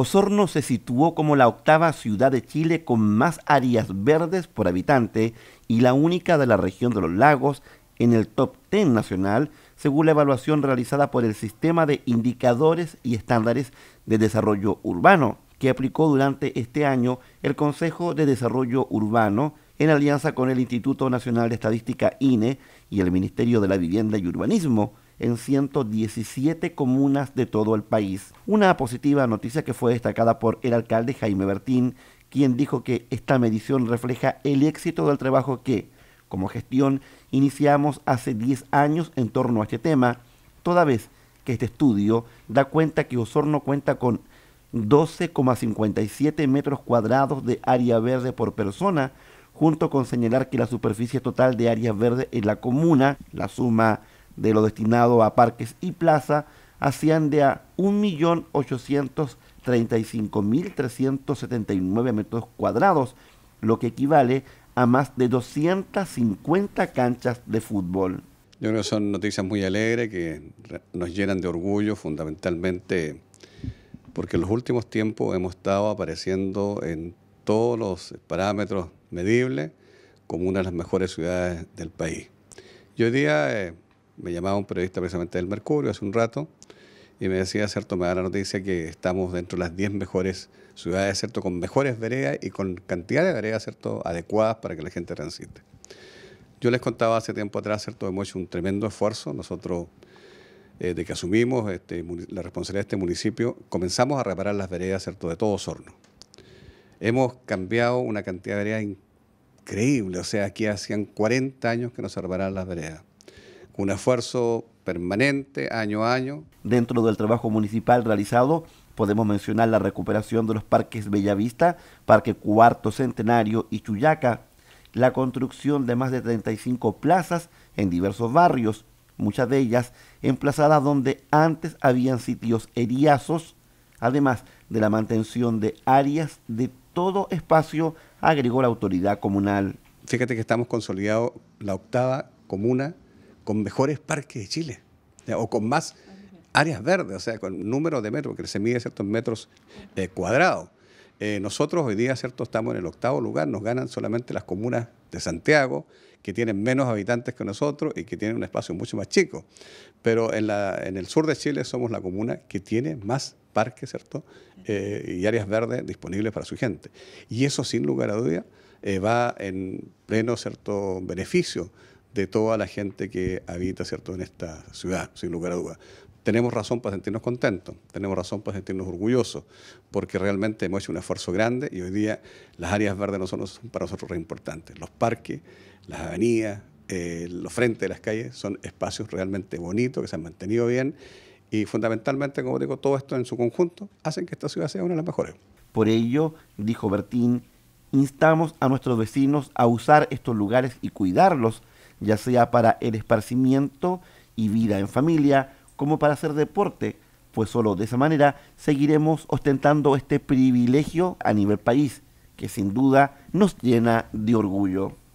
Osorno se situó como la octava ciudad de Chile con más áreas verdes por habitante y la única de la región de los lagos en el top 10 nacional, según la evaluación realizada por el Sistema de Indicadores y Estándares de Desarrollo Urbano, que aplicó durante este año el Consejo de Desarrollo Urbano en alianza con el Instituto Nacional de Estadística INE y el Ministerio de la Vivienda y Urbanismo, en 117 comunas de todo el país. Una positiva noticia que fue destacada por el alcalde Jaime Bertín, quien dijo que esta medición refleja el éxito del trabajo que, como gestión, iniciamos hace 10 años en torno a este tema, toda vez que este estudio da cuenta que Osorno cuenta con 12,57 metros cuadrados de área verde por persona, junto con señalar que la superficie total de área verde en la comuna, la suma de lo destinado a parques y plaza asciende a 1.835.379 metros cuadrados, lo que equivale a más de 250 canchas de fútbol. Yo creo que son noticias muy alegres que nos llenan de orgullo fundamentalmente porque en los últimos tiempos hemos estado apareciendo en todos los parámetros medibles como una de las mejores ciudades del país. Y hoy día eh, me llamaba un periodista precisamente del Mercurio hace un rato y me decía, ¿cierto? Me da la noticia que estamos dentro de las 10 mejores ciudades, ¿cierto? Con mejores veredas y con cantidad de veredas, ¿cierto? Adecuadas para que la gente transite. Yo les contaba hace tiempo atrás, ¿cierto? Hemos hecho un tremendo esfuerzo. Nosotros, eh, de que asumimos este, la responsabilidad de este municipio, comenzamos a reparar las veredas, ¿cierto? De todo hornos. Hemos cambiado una cantidad de veredas increíble. O sea, aquí hacían 40 años que no se reparaban las veredas un esfuerzo permanente año a año. Dentro del trabajo municipal realizado, podemos mencionar la recuperación de los parques Bellavista, Parque Cuarto Centenario y Chuyaca, la construcción de más de 35 plazas en diversos barrios, muchas de ellas emplazadas donde antes habían sitios heriazos, además de la mantención de áreas de todo espacio, agregó la autoridad comunal. Fíjate que estamos consolidados la octava comuna con mejores parques de Chile o con más áreas verdes, o sea, con número de metros, que se mide ciertos metros eh, cuadrados. Eh, nosotros hoy día, ¿cierto? Estamos en el octavo lugar, nos ganan solamente las comunas de Santiago, que tienen menos habitantes que nosotros y que tienen un espacio mucho más chico. Pero en, el sur de Chile somos la comuna que tiene más parques, ¿cierto? Eh, y áreas verdes disponibles para su gente. Y eso, sin lugar a duda, va en pleno, ¿cierto?, beneficio de toda la gente que habita ¿cierto? en esta ciudad, sin lugar a duda, Tenemos razón para sentirnos contentos, tenemos razón para sentirnos orgullosos, porque realmente hemos hecho un esfuerzo grande y hoy día las áreas verdes no son, para nosotros re importantes. Los parques, las avenidas, eh, los frentes de las calles son espacios realmente bonitos que se han mantenido bien y fundamentalmente, como digo, todo esto en su conjunto hacen que esta ciudad sea una de las mejores. Por ello, dijo Bertín, instamos a nuestros vecinos a usar estos lugares y cuidarlos ya sea para el esparcimiento y vida en familia, como para hacer deporte, pues solo de esa manera seguiremos ostentando este privilegio a nivel país, que sin duda nos llena de orgullo.